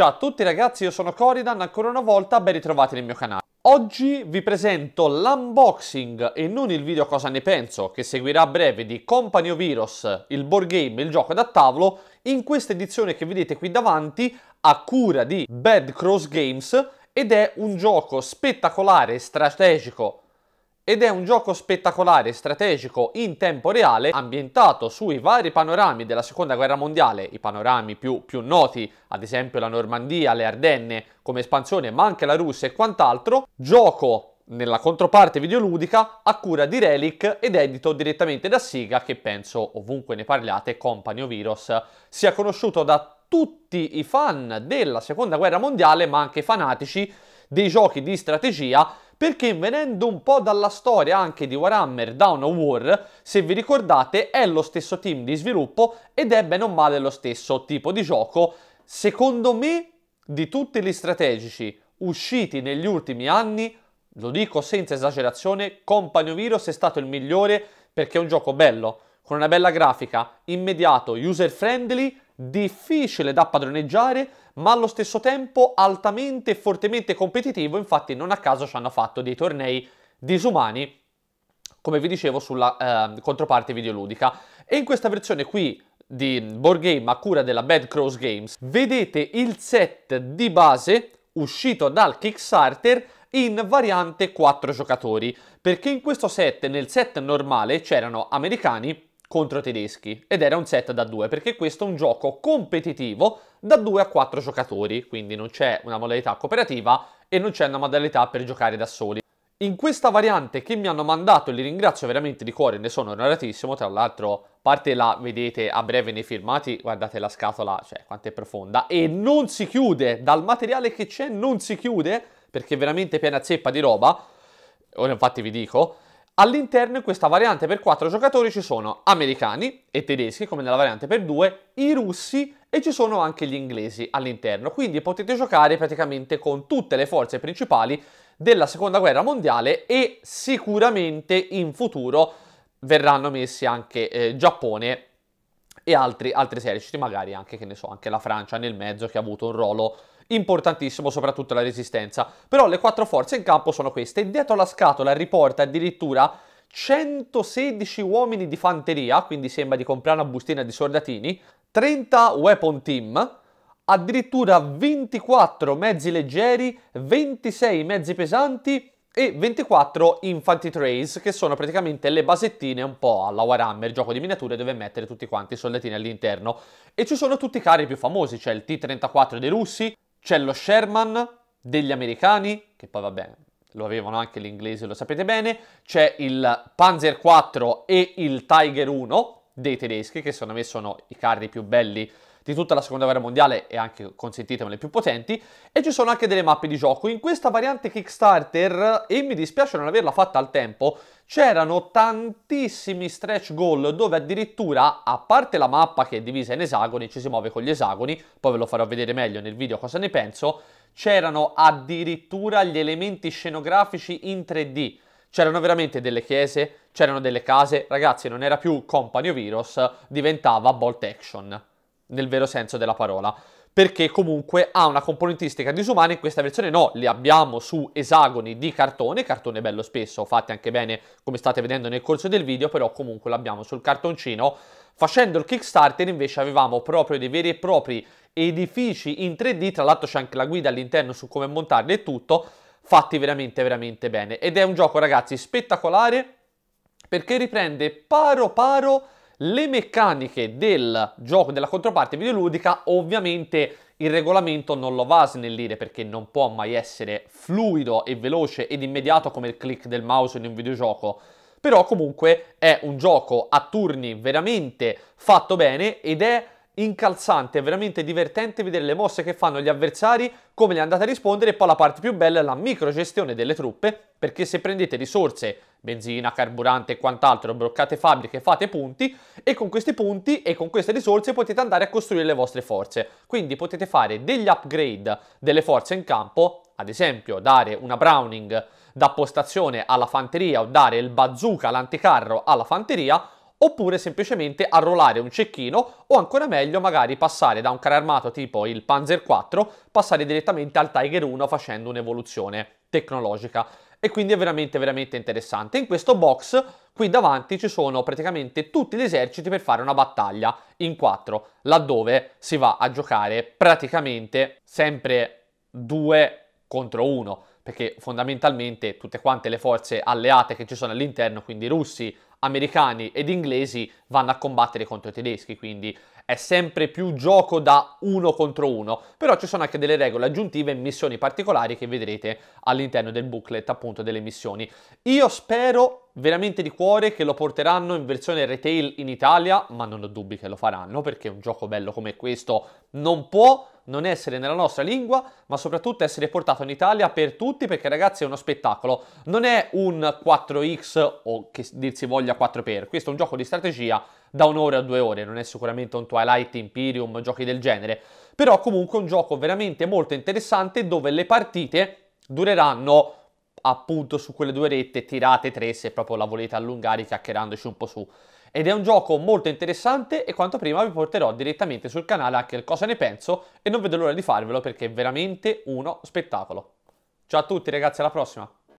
Ciao a tutti ragazzi, io sono Coridan, ancora una volta ben ritrovati nel mio canale. Oggi vi presento l'unboxing e non il video cosa ne penso, che seguirà a breve, di Company of Heroes, il board game, il gioco da tavolo, in questa edizione che vedete qui davanti, a cura di Bad Cross Games, ed è un gioco spettacolare, strategico, ed è un gioco spettacolare e strategico in tempo reale ambientato sui vari panorami della seconda guerra mondiale, i panorami più, più noti, ad esempio la Normandia, le Ardenne come espansione, ma anche la Russia e quant'altro, gioco nella controparte videoludica a cura di Relic ed edito direttamente da Siga che penso ovunque ne parliate, Company of Heroes, sia conosciuto da tutti i fan della seconda guerra mondiale ma anche fanatici dei giochi di strategia perché venendo un po' dalla storia anche di Warhammer Down a War, se vi ricordate è lo stesso team di sviluppo ed è bene o male lo stesso tipo di gioco, secondo me di tutti gli strategici usciti negli ultimi anni, lo dico senza esagerazione, Compagno Virus è stato il migliore perché è un gioco bello, con una bella grafica, immediato, user friendly difficile da padroneggiare, ma allo stesso tempo altamente e fortemente competitivo, infatti non a caso ci hanno fatto dei tornei disumani, come vi dicevo, sulla eh, controparte videoludica. E in questa versione qui di board game a cura della Bad Cross Games, vedete il set di base uscito dal Kickstarter in variante 4 giocatori, perché in questo set, nel set normale, c'erano americani, contro i tedeschi ed era un set da 2 perché questo è un gioco competitivo da 2 a 4 giocatori, quindi non c'è una modalità cooperativa e non c'è una modalità per giocare da soli. In questa variante che mi hanno mandato, li ringrazio veramente di cuore, ne sono onoratissimo, tra l'altro parte la vedete a breve nei filmati, guardate la scatola, cioè quanto è profonda, e non si chiude, dal materiale che c'è non si chiude, perché è veramente piena zeppa di roba, ora infatti vi dico, All'interno in questa variante per 4 giocatori ci sono americani e tedeschi, come nella variante per 2, i russi e ci sono anche gli inglesi all'interno, quindi potete giocare praticamente con tutte le forze principali della seconda guerra mondiale e sicuramente in futuro verranno messi anche eh, Giappone e altri, altri eserciti, magari anche, che ne so, anche la Francia nel mezzo che ha avuto un ruolo importantissimo soprattutto la resistenza. Però le quattro forze in campo sono queste dietro la scatola riporta addirittura 116 uomini di fanteria, quindi sembra di comprare una bustina di soldatini, 30 weapon team, addirittura 24 mezzi leggeri, 26 mezzi pesanti e 24 Infanti Trays, che sono praticamente le basettine un po' alla Warhammer, gioco di miniature dove mettere tutti quanti i soldatini all'interno. E ci sono tutti i carri più famosi, c'è cioè il T-34 dei russi, c'è lo Sherman degli americani, che poi va bene, lo avevano anche gli inglesi, lo sapete bene. C'è il Panzer 4 e il Tiger 1 dei tedeschi, che secondo me sono i carri più belli di tutta la seconda guerra mondiale e anche, consentitemi le più potenti, e ci sono anche delle mappe di gioco. In questa variante Kickstarter, e mi dispiace non averla fatta al tempo, c'erano tantissimi stretch goal dove addirittura, a parte la mappa che è divisa in esagoni, ci si muove con gli esagoni, poi ve lo farò vedere meglio nel video cosa ne penso, c'erano addirittura gli elementi scenografici in 3D. C'erano veramente delle chiese, c'erano delle case, ragazzi non era più Company of Heroes, diventava Bolt Action nel vero senso della parola, perché comunque ha una componentistica disumana, in questa versione no, li abbiamo su esagoni di cartone, cartone bello spesso, fatti anche bene come state vedendo nel corso del video, però comunque l'abbiamo sul cartoncino, facendo il Kickstarter invece avevamo proprio dei veri e propri edifici in 3D, tra l'altro c'è anche la guida all'interno su come montarli e tutto, fatti veramente veramente bene, ed è un gioco ragazzi spettacolare, perché riprende paro paro le meccaniche del gioco della controparte videoludica ovviamente il regolamento non lo va a snellire perché non può mai essere fluido e veloce ed immediato come il click del mouse in un videogioco. Però comunque è un gioco a turni veramente fatto bene ed è incalzante, è veramente divertente vedere le mosse che fanno gli avversari, come le andate a rispondere e poi la parte più bella è la microgestione delle truppe, perché se prendete risorse, benzina, carburante e quant'altro, bloccate fabbriche, fate punti e con questi punti e con queste risorse potete andare a costruire le vostre forze. Quindi potete fare degli upgrade delle forze in campo, ad esempio dare una Browning da postazione alla fanteria o dare il bazooka, l'anticarro alla fanteria, oppure semplicemente arruolare un cecchino o ancora meglio magari passare da un carro armato tipo il Panzer IV, passare direttamente al Tiger 1 facendo un'evoluzione tecnologica e quindi è veramente veramente interessante. In questo box qui davanti ci sono praticamente tutti gli eserciti per fare una battaglia in 4, laddove si va a giocare praticamente sempre 2 contro 1 perché fondamentalmente tutte quante le forze alleate che ci sono all'interno, quindi russi, americani ed inglesi, vanno a combattere contro i tedeschi, quindi è sempre più gioco da uno contro uno, però ci sono anche delle regole aggiuntive e missioni particolari che vedrete all'interno del booklet appunto delle missioni. Io spero veramente di cuore che lo porteranno in versione retail in Italia, ma non ho dubbi che lo faranno perché un gioco bello come questo non può non essere nella nostra lingua, ma soprattutto essere portato in Italia per tutti perché ragazzi è uno spettacolo. Non è un 4X o che dir si voglia 4x, questo è un gioco di strategia da un'ora a due ore, non è sicuramente un Twilight, Imperium, giochi del genere, però comunque è un gioco veramente molto interessante dove le partite dureranno appunto su quelle due rette tirate tre se proprio la volete allungare chiacchierandoci un po' su. Ed è un gioco molto interessante e quanto prima vi porterò direttamente sul canale anche il cosa ne penso e non vedo l'ora di farvelo perché è veramente uno spettacolo. Ciao a tutti ragazzi, alla prossima!